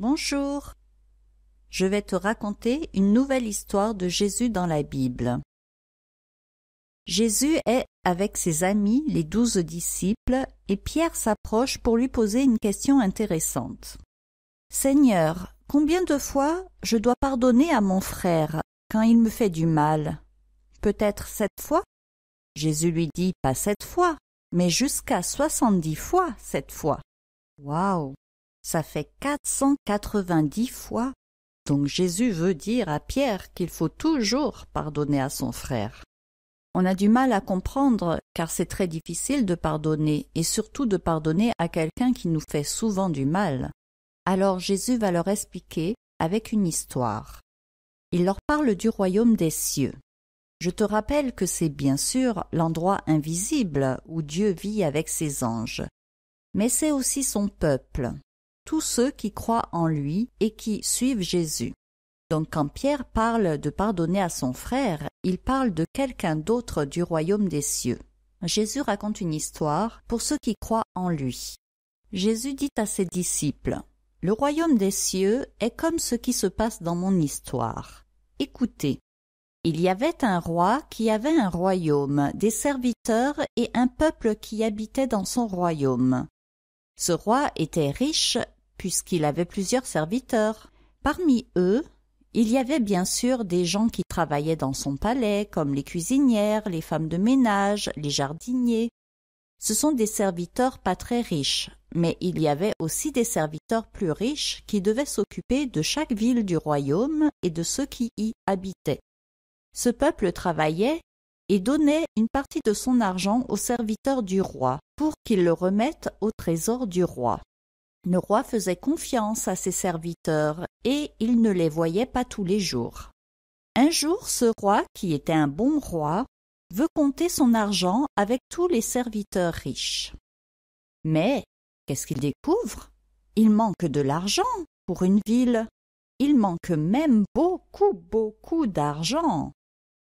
Bonjour. Je vais te raconter une nouvelle histoire de Jésus dans la Bible. Jésus est avec ses amis, les douze disciples, et Pierre s'approche pour lui poser une question intéressante. Seigneur, combien de fois je dois pardonner à mon frère quand il me fait du mal? Peut-être sept fois? Jésus lui dit pas sept fois, mais jusqu'à soixante-dix fois cette fois. Waouh ça fait 490 fois. Donc Jésus veut dire à Pierre qu'il faut toujours pardonner à son frère. On a du mal à comprendre car c'est très difficile de pardonner et surtout de pardonner à quelqu'un qui nous fait souvent du mal. Alors Jésus va leur expliquer avec une histoire. Il leur parle du royaume des cieux. Je te rappelle que c'est bien sûr l'endroit invisible où Dieu vit avec ses anges, mais c'est aussi son peuple, tous ceux qui croient en lui et qui suivent Jésus. Donc quand Pierre parle de pardonner à son frère, il parle de quelqu'un d'autre du royaume des cieux. Jésus raconte une histoire pour ceux qui croient en lui. Jésus dit à ses disciples Le royaume des cieux est comme ce qui se passe dans mon histoire. Écoutez. Il y avait un roi qui avait un royaume, des serviteurs et un peuple qui habitait dans son royaume. Ce roi était riche puisqu'il avait plusieurs serviteurs. Parmi eux, il y avait bien sûr des gens qui travaillaient dans son palais, comme les cuisinières, les femmes de ménage, les jardiniers. Ce sont des serviteurs pas très riches, mais il y avait aussi des serviteurs plus riches qui devaient s'occuper de chaque ville du royaume et de ceux qui y habitaient. Ce peuple travaillait et donnait une partie de son argent aux serviteurs du roi pour qu'ils le remettent au trésor du roi. Le roi faisait confiance à ses serviteurs, et il ne les voyait pas tous les jours. Un jour ce roi, qui était un bon roi, veut compter son argent avec tous les serviteurs riches. Mais qu'est-ce qu'il découvre Il manque de l'argent pour une ville. Il manque même beaucoup, beaucoup d'argent.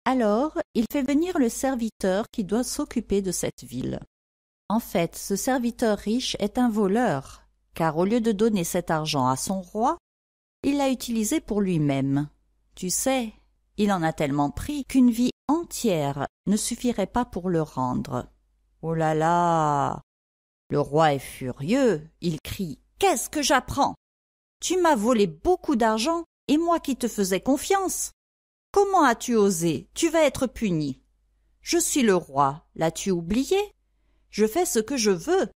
Alors, il fait venir le serviteur qui doit s'occuper de cette ville. En fait, ce serviteur riche est un voleur, car au lieu de donner cet argent à son roi, il l'a utilisé pour lui-même. Tu sais, il en a tellement pris qu'une vie entière ne suffirait pas pour le rendre. Oh là là Le roi est furieux, il crie « Qu'est-ce que j'apprends Tu m'as volé beaucoup d'argent, et moi qui te faisais confiance Comment as-tu osé Tu vas être puni. Je suis le roi, l'as-tu oublié Je fais ce que je veux,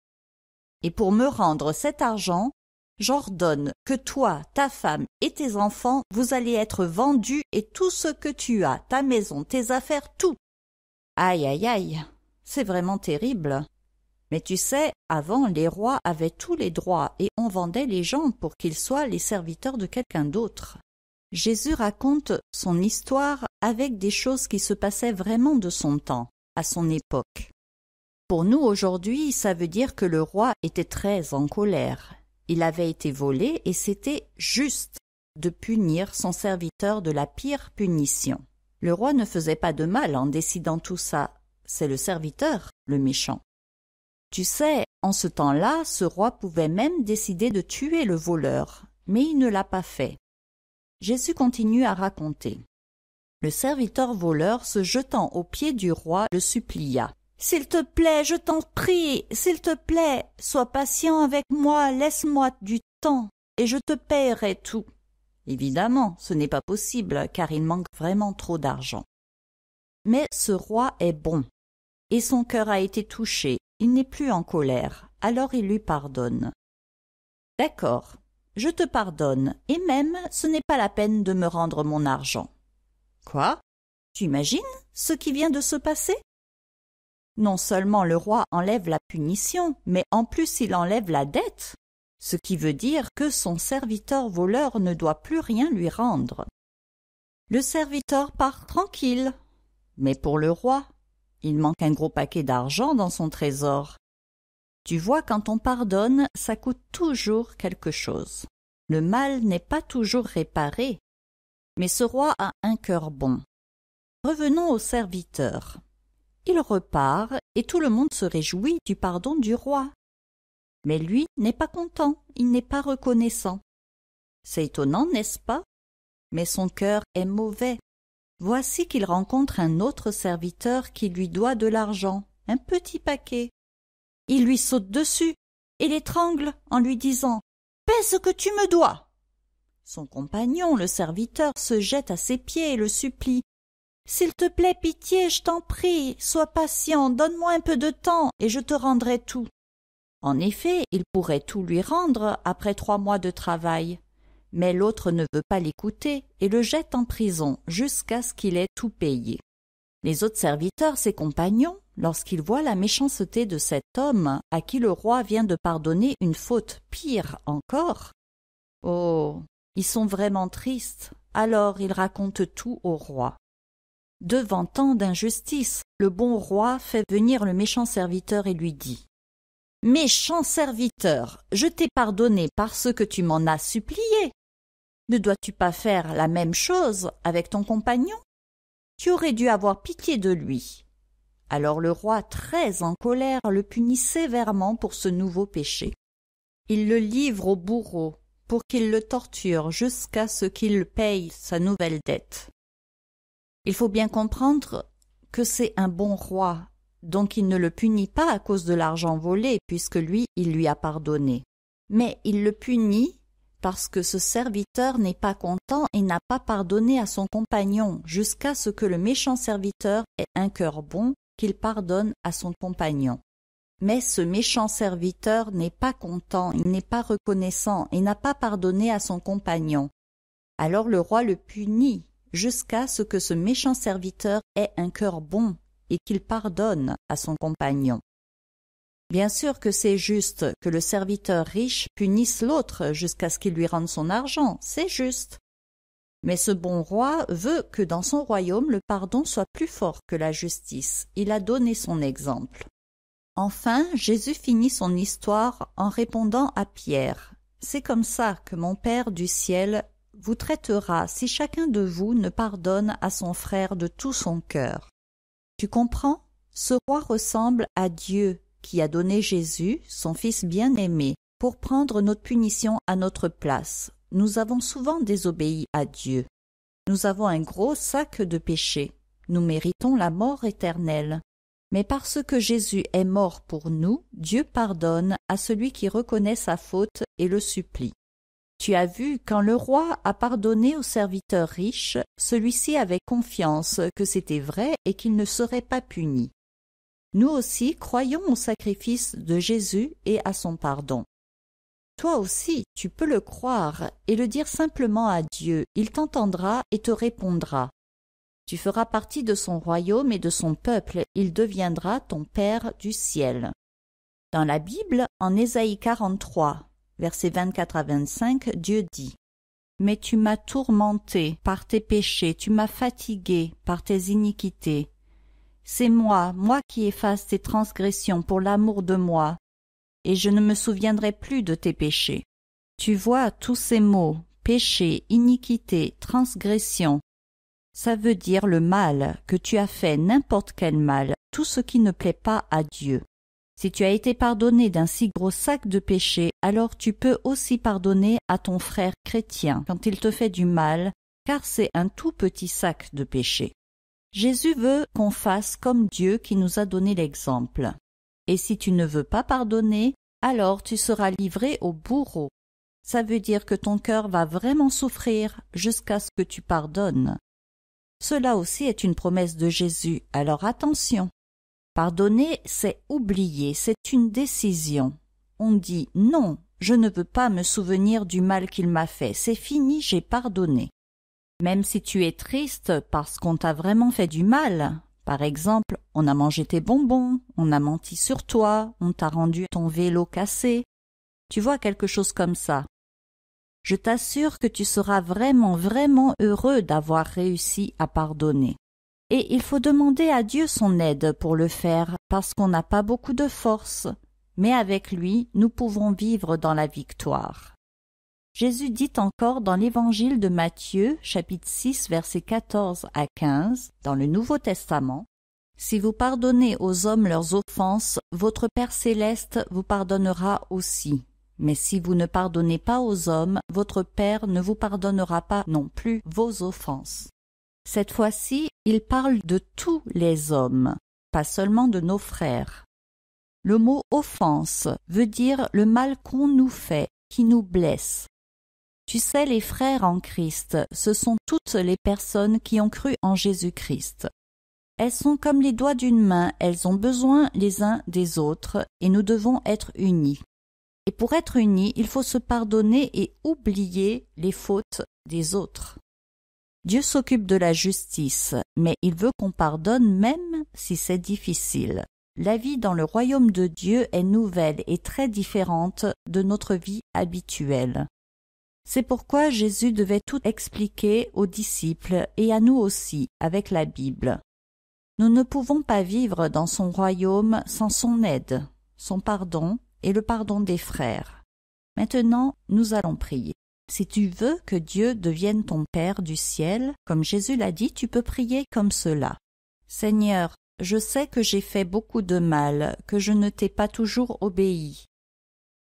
et pour me rendre cet argent, j'ordonne que toi, ta femme et tes enfants, vous allez être vendus et tout ce que tu as, ta maison, tes affaires, tout. Aïe, aïe, aïe, c'est vraiment terrible. Mais tu sais, avant, les rois avaient tous les droits et on vendait les gens pour qu'ils soient les serviteurs de quelqu'un d'autre. Jésus raconte son histoire avec des choses qui se passaient vraiment de son temps, à son époque. Pour nous aujourd'hui, ça veut dire que le roi était très en colère. Il avait été volé et c'était juste de punir son serviteur de la pire punition. Le roi ne faisait pas de mal en décidant tout ça. C'est le serviteur, le méchant. Tu sais, en ce temps-là, ce roi pouvait même décider de tuer le voleur, mais il ne l'a pas fait. Jésus continue à raconter. Le serviteur voleur, se jetant aux pieds du roi, le supplia. S'il te plaît, je t'en prie, s'il te plaît, sois patient avec moi, laisse-moi du temps, et je te paierai tout. Évidemment, ce n'est pas possible, car il manque vraiment trop d'argent. Mais ce roi est bon, et son cœur a été touché, il n'est plus en colère, alors il lui pardonne. D'accord, je te pardonne, et même ce n'est pas la peine de me rendre mon argent. Quoi? Tu imagines ce qui vient de se passer? non seulement le roi enlève la punition, mais en plus il enlève la dette, ce qui veut dire que son serviteur voleur ne doit plus rien lui rendre. Le serviteur part tranquille. Mais pour le roi, il manque un gros paquet d'argent dans son trésor. Tu vois, quand on pardonne, ça coûte toujours quelque chose. Le mal n'est pas toujours réparé. Mais ce roi a un cœur bon. Revenons au serviteur il repart et tout le monde se réjouit du pardon du roi. Mais lui n'est pas content, il n'est pas reconnaissant. C'est étonnant, n'est-ce pas Mais son cœur est mauvais. Voici qu'il rencontre un autre serviteur qui lui doit de l'argent, un petit paquet. Il lui saute dessus et l'étrangle en lui disant Paie ce que tu me dois. Son compagnon, le serviteur, se jette à ses pieds et le supplie s'il te plaît, pitié, je t'en prie, sois patient, donne-moi un peu de temps, et je te rendrai tout. En effet, il pourrait tout lui rendre après trois mois de travail. Mais l'autre ne veut pas l'écouter et le jette en prison jusqu'à ce qu'il ait tout payé. Les autres serviteurs, ses compagnons, lorsqu'ils voient la méchanceté de cet homme à qui le roi vient de pardonner une faute pire encore, oh, ils sont vraiment tristes. Alors ils racontent tout au roi. Devant tant d'injustice, le bon roi fait venir le méchant serviteur et lui dit Méchant serviteur, je t'ai pardonné parce que tu m'en as supplié. Ne dois-tu pas faire la même chose avec ton compagnon Tu aurais dû avoir pitié de lui. Alors le roi, très en colère, le punit sévèrement pour ce nouveau péché. Il le livre au bourreau pour qu'il le torture jusqu'à ce qu'il paye sa nouvelle dette. Il faut bien comprendre que c'est un bon roi, donc il ne le punit pas à cause de l'argent volé, puisque lui, il lui a pardonné. Mais il le punit parce que ce serviteur n'est pas content et n'a pas pardonné à son compagnon, jusqu'à ce que le méchant serviteur ait un cœur bon qu'il pardonne à son compagnon. Mais ce méchant serviteur n'est pas content, il n'est pas reconnaissant et n'a pas pardonné à son compagnon. Alors le roi le punit jusqu'à ce que ce méchant serviteur ait un cœur bon et qu'il pardonne à son compagnon. Bien sûr que c'est juste que le serviteur riche punisse l'autre jusqu'à ce qu'il lui rende son argent, c'est juste. Mais ce bon roi veut que dans son royaume le pardon soit plus fort que la justice. Il a donné son exemple. Enfin, Jésus finit son histoire en répondant à Pierre. C'est comme ça que mon Père du ciel vous traitera si chacun de vous ne pardonne à son frère de tout son cœur. Tu comprends Ce roi ressemble à Dieu qui a donné Jésus, son Fils bien-aimé, pour prendre notre punition à notre place. Nous avons souvent désobéi à Dieu. Nous avons un gros sac de péchés. Nous méritons la mort éternelle. Mais parce que Jésus est mort pour nous, Dieu pardonne à celui qui reconnaît sa faute et le supplie. Tu as vu, quand le roi a pardonné au serviteur riche, celui-ci avait confiance que c'était vrai et qu'il ne serait pas puni. Nous aussi croyons au sacrifice de Jésus et à son pardon. Toi aussi, tu peux le croire et le dire simplement à Dieu, il t'entendra et te répondra. Tu feras partie de son royaume et de son peuple, il deviendra ton Père du ciel. Dans la Bible, en Ésaïe 43, versets 24 à 25, Dieu dit Mais tu m'as tourmenté par tes péchés, tu m'as fatigué par tes iniquités. C'est moi, moi qui efface tes transgressions pour l'amour de moi, et je ne me souviendrai plus de tes péchés. Tu vois tous ces mots, péché, iniquité, transgression. Ça veut dire le mal que tu as fait, n'importe quel mal, tout ce qui ne plaît pas à Dieu. Si tu as été pardonné d'un si gros sac de péché, alors tu peux aussi pardonner à ton frère chrétien quand il te fait du mal, car c'est un tout petit sac de péché. Jésus veut qu'on fasse comme Dieu qui nous a donné l'exemple. Et si tu ne veux pas pardonner, alors tu seras livré au bourreau. Ça veut dire que ton cœur va vraiment souffrir jusqu'à ce que tu pardonnes. Cela aussi est une promesse de Jésus, alors attention. Pardonner, c'est oublier, c'est une décision. On dit non, je ne veux pas me souvenir du mal qu'il m'a fait, c'est fini, j'ai pardonné. Même si tu es triste parce qu'on t'a vraiment fait du mal, par exemple, on a mangé tes bonbons, on a menti sur toi, on t'a rendu ton vélo cassé, tu vois quelque chose comme ça. Je t'assure que tu seras vraiment, vraiment heureux d'avoir réussi à pardonner et il faut demander à Dieu son aide pour le faire, parce qu'on n'a pas beaucoup de force, mais avec lui nous pouvons vivre dans la victoire. Jésus dit encore dans l'évangile de Matthieu, chapitre 6, versets 14 à 15, dans le Nouveau Testament, Si vous pardonnez aux hommes leurs offenses, votre Père céleste vous pardonnera aussi. Mais si vous ne pardonnez pas aux hommes, votre Père ne vous pardonnera pas non plus vos offenses. Cette fois-ci, il parle de tous les hommes, pas seulement de nos frères. Le mot offense veut dire le mal qu'on nous fait, qui nous blesse. Tu sais, les frères en Christ, ce sont toutes les personnes qui ont cru en Jésus-Christ. Elles sont comme les doigts d'une main, elles ont besoin les uns des autres, et nous devons être unis. Et pour être unis, il faut se pardonner et oublier les fautes des autres. Dieu s'occupe de la justice, mais il veut qu'on pardonne même si c'est difficile. La vie dans le royaume de Dieu est nouvelle et très différente de notre vie habituelle. C'est pourquoi Jésus devait tout expliquer aux disciples et à nous aussi avec la Bible. Nous ne pouvons pas vivre dans son royaume sans son aide, son pardon et le pardon des frères. Maintenant, nous allons prier. Si tu veux que Dieu devienne ton Père du ciel, comme Jésus l'a dit, tu peux prier comme cela. Seigneur, je sais que j'ai fait beaucoup de mal, que je ne t'ai pas toujours obéi,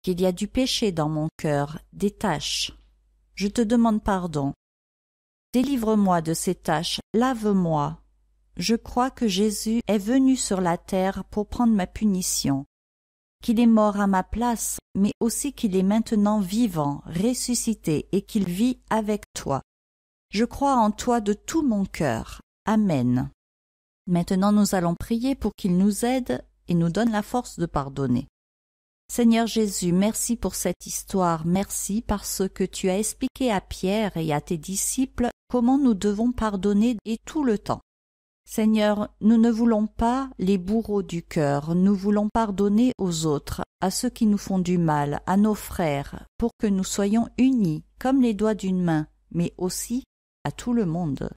qu'il y a du péché dans mon cœur, des tâches. Je te demande pardon. Délivre-moi de ces tâches, lave-moi. Je crois que Jésus est venu sur la terre pour prendre ma punition qu'il est mort à ma place, mais aussi qu'il est maintenant vivant, ressuscité, et qu'il vit avec toi. Je crois en toi de tout mon cœur. Amen. Maintenant nous allons prier pour qu'il nous aide et nous donne la force de pardonner. Seigneur Jésus, merci pour cette histoire, merci parce que tu as expliqué à Pierre et à tes disciples comment nous devons pardonner et tout le temps. Seigneur, nous ne voulons pas les bourreaux du cœur, nous voulons pardonner aux autres, à ceux qui nous font du mal, à nos frères, pour que nous soyons unis comme les doigts d'une main, mais aussi à tout le monde.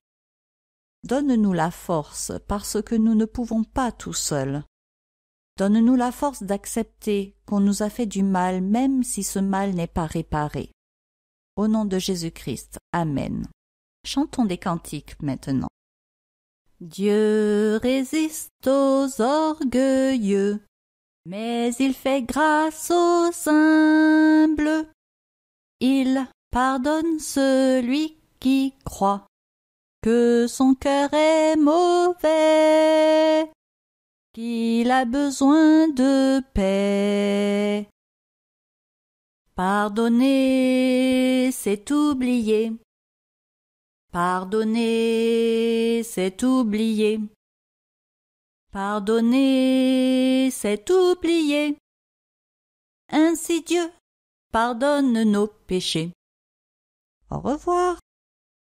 Donne-nous la force, parce que nous ne pouvons pas tout seuls. Donne-nous la force d'accepter qu'on nous a fait du mal, même si ce mal n'est pas réparé. Au nom de Jésus-Christ. Amen. Chantons des cantiques maintenant. Dieu résiste aux orgueilleux, mais il fait grâce aux humbles. Il pardonne celui qui croit que son cœur est mauvais, qu'il a besoin de paix. Pardonner, c'est oublier Pardonner, c'est oublier. Pardonner, c'est oublier. Ainsi Dieu pardonne nos péchés. Au revoir.